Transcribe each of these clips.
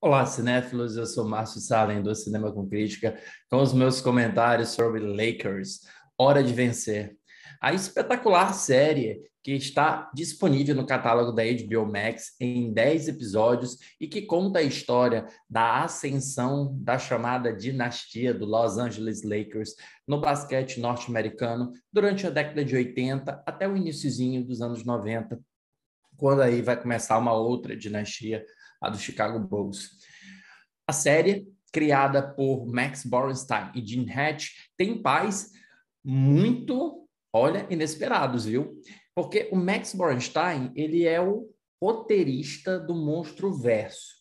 Olá, cinéfilos. Eu sou Márcio Salem do Cinema com Crítica, com os meus comentários sobre Lakers. Hora de vencer. A espetacular série que está disponível no catálogo da HBO Max em 10 episódios e que conta a história da ascensão da chamada dinastia do Los Angeles Lakers no basquete norte-americano durante a década de 80 até o iníciozinho dos anos 90, quando aí vai começar uma outra dinastia a do Chicago Bulls. A série, criada por Max Borenstein e Gene Hatch, tem pais muito, olha, inesperados, viu? Porque o Max Borenstein, ele é o roteirista do Monstro Verso.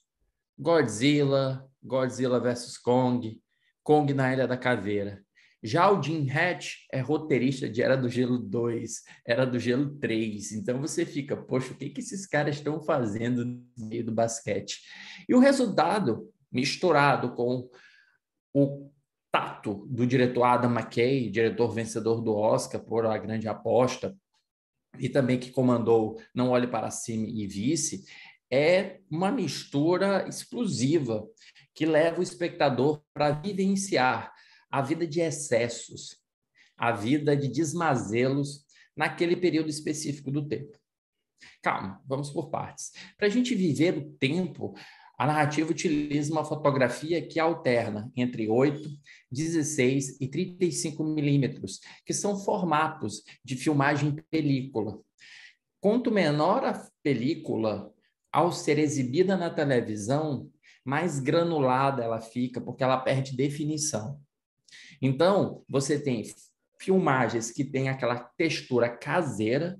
Godzilla, Godzilla vs Kong, Kong na Ilha da Caveira. Já o Jim Hatch é roteirista de Era do Gelo 2, Era do Gelo 3. Então você fica, poxa, o que, que esses caras estão fazendo no meio do basquete? E o resultado, misturado com o tato do diretor Adam McKay, diretor vencedor do Oscar por A Grande Aposta, e também que comandou Não Olhe Para Cima e Vice, é uma mistura explosiva que leva o espectador para vivenciar a vida de excessos, a vida de desmazelos naquele período específico do tempo. Calma, vamos por partes. Para a gente viver o tempo, a narrativa utiliza uma fotografia que alterna entre 8, 16 e 35 milímetros, que são formatos de filmagem película. Quanto menor a película, ao ser exibida na televisão, mais granulada ela fica, porque ela perde definição. Então, você tem filmagens que têm aquela textura caseira,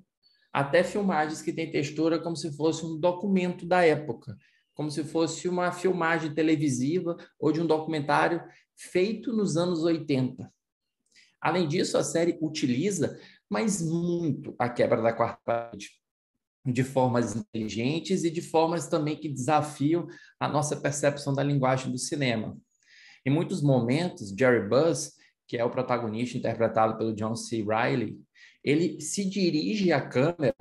até filmagens que têm textura como se fosse um documento da época, como se fosse uma filmagem televisiva ou de um documentário feito nos anos 80. Além disso, a série utiliza, mas muito, a quebra da quarta parede, de formas inteligentes e de formas também que desafiam a nossa percepção da linguagem do cinema. Em muitos momentos, Jerry Buzz, que é o protagonista interpretado pelo John C. Riley, ele se dirige à câmera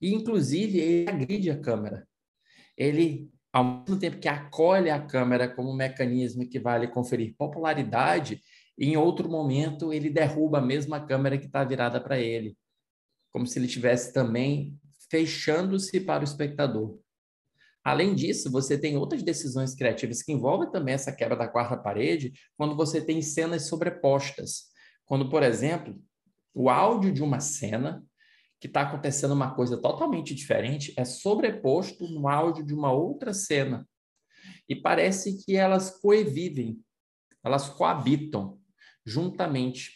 e, inclusive, ele agride a câmera. Ele, ao mesmo tempo que acolhe a câmera como um mecanismo que vai lhe conferir popularidade, em outro momento ele derruba a mesma câmera que está virada para ele, como se ele estivesse também fechando-se para o espectador. Além disso, você tem outras decisões criativas que envolvem também essa quebra da quarta parede, quando você tem cenas sobrepostas. Quando, por exemplo, o áudio de uma cena que está acontecendo uma coisa totalmente diferente é sobreposto no áudio de uma outra cena. E parece que elas coevivem, elas coabitam juntamente.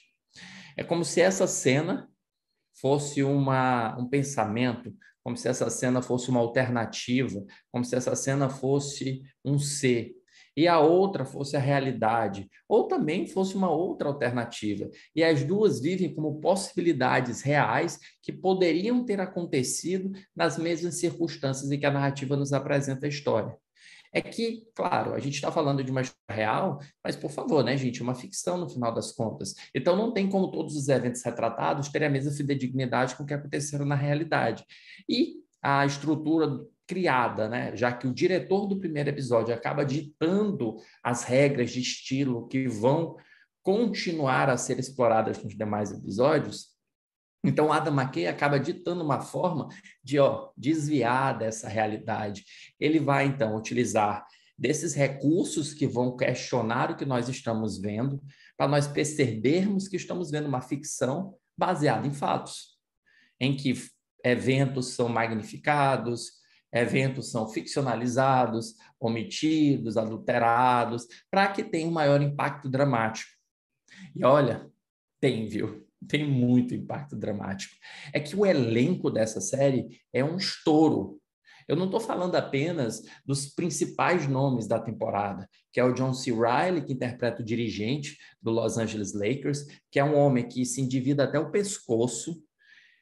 É como se essa cena fosse uma, um pensamento, como se essa cena fosse uma alternativa, como se essa cena fosse um ser, e a outra fosse a realidade, ou também fosse uma outra alternativa. E as duas vivem como possibilidades reais que poderiam ter acontecido nas mesmas circunstâncias em que a narrativa nos apresenta a história. É que, claro, a gente está falando de uma história real, mas por favor, né, gente? Uma ficção no final das contas. Então não tem como todos os eventos retratados terem a mesma fidedignidade com o que aconteceram na realidade. E a estrutura criada, né? Já que o diretor do primeiro episódio acaba ditando as regras de estilo que vão continuar a ser exploradas nos demais episódios, então, Adam McKay acaba ditando uma forma de ó, desviar dessa realidade. Ele vai, então, utilizar desses recursos que vão questionar o que nós estamos vendo, para nós percebermos que estamos vendo uma ficção baseada em fatos, em que eventos são magnificados, eventos são ficcionalizados, omitidos, adulterados, para que tenha um maior impacto dramático. E olha, tem, viu? tem muito impacto dramático. É que o elenco dessa série é um estouro. Eu não estou falando apenas dos principais nomes da temporada, que é o John C. Riley, que interpreta o dirigente do Los Angeles Lakers, que é um homem que se endivida até o pescoço,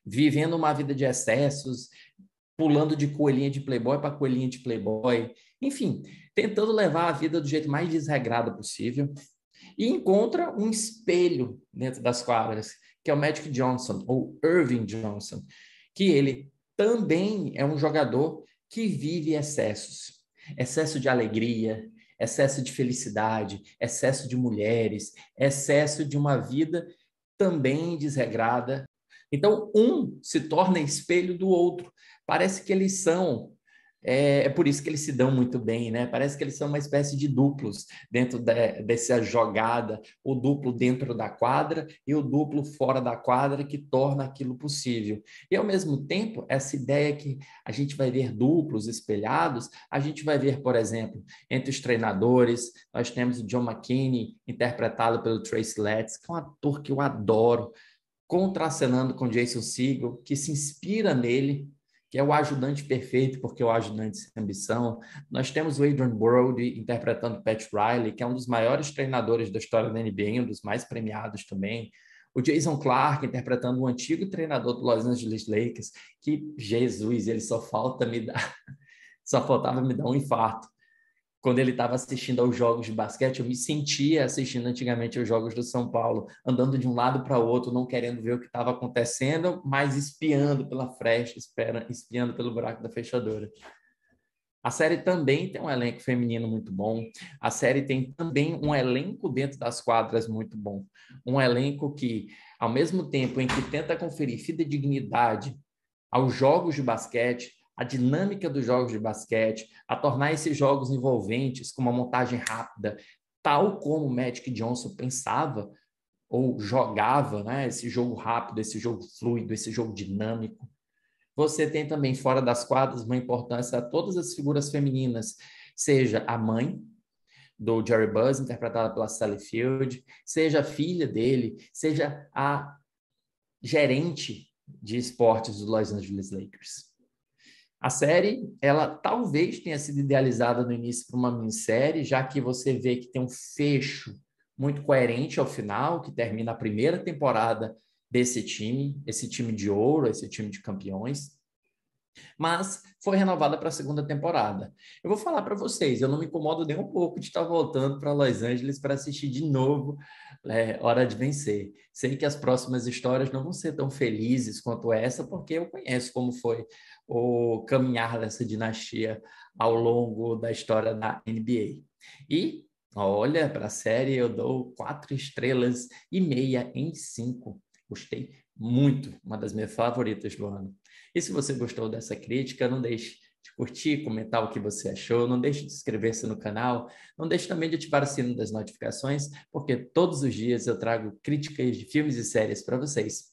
vivendo uma vida de excessos, pulando de coelhinha de playboy para coelhinha de playboy, enfim, tentando levar a vida do jeito mais desregrado possível, e encontra um espelho dentro das quadras, que é o Magic Johnson, ou Irving Johnson, que ele também é um jogador que vive excessos. Excesso de alegria, excesso de felicidade, excesso de mulheres, excesso de uma vida também desregrada. Então, um se torna espelho do outro. Parece que eles são é, é, por isso que eles se dão muito bem, né? Parece que eles são uma espécie de duplos dentro de, dessa jogada, o duplo dentro da quadra e o duplo fora da quadra que torna aquilo possível. E ao mesmo tempo, essa ideia que a gente vai ver duplos espelhados, a gente vai ver, por exemplo, entre os treinadores, nós temos o John McKinney, interpretado pelo Trace Letts, que é um ator que eu adoro, contracenando com Jason Siegel, que se inspira nele que é o ajudante perfeito, porque é o ajudante sem ambição. Nós temos o Adrian Brody interpretando Pat Riley, que é um dos maiores treinadores da história da NBA, um dos mais premiados também. O Jason Clark interpretando o um antigo treinador do Los Angeles Lakers, que Jesus, ele só falta me dar, só faltava me dar um infarto quando ele estava assistindo aos jogos de basquete, eu me sentia assistindo antigamente aos jogos do São Paulo, andando de um lado para o outro, não querendo ver o que estava acontecendo, mas espiando pela fresta, espiando pelo buraco da fechadura. A série também tem um elenco feminino muito bom. A série tem também um elenco dentro das quadras muito bom. Um elenco que, ao mesmo tempo em que tenta conferir fidedignidade aos jogos de basquete, a dinâmica dos jogos de basquete, a tornar esses jogos envolventes com uma montagem rápida, tal como o Magic Johnson pensava ou jogava, né? Esse jogo rápido, esse jogo fluido, esse jogo dinâmico. Você tem também fora das quadras uma importância a todas as figuras femininas, seja a mãe do Jerry Buzz, interpretada pela Sally Field, seja a filha dele, seja a gerente de esportes dos Los Angeles Lakers. A série, ela talvez tenha sido idealizada no início para uma minissérie, já que você vê que tem um fecho muito coerente ao final, que termina a primeira temporada desse time, esse time de ouro, esse time de campeões. Mas foi renovada para a segunda temporada. Eu vou falar para vocês, eu não me incomodo nem um pouco de estar voltando para Los Angeles para assistir de novo é, Hora de Vencer. Sei que as próximas histórias não vão ser tão felizes quanto essa, porque eu conheço como foi o caminhar dessa dinastia ao longo da história da NBA. E olha, para a série eu dou quatro estrelas e meia em cinco. Gostei muito, uma das minhas favoritas do ano. E se você gostou dessa crítica, não deixe de curtir, comentar o que você achou, não deixe de inscrever-se no canal, não deixe também de ativar o sino das notificações, porque todos os dias eu trago críticas de filmes e séries para vocês.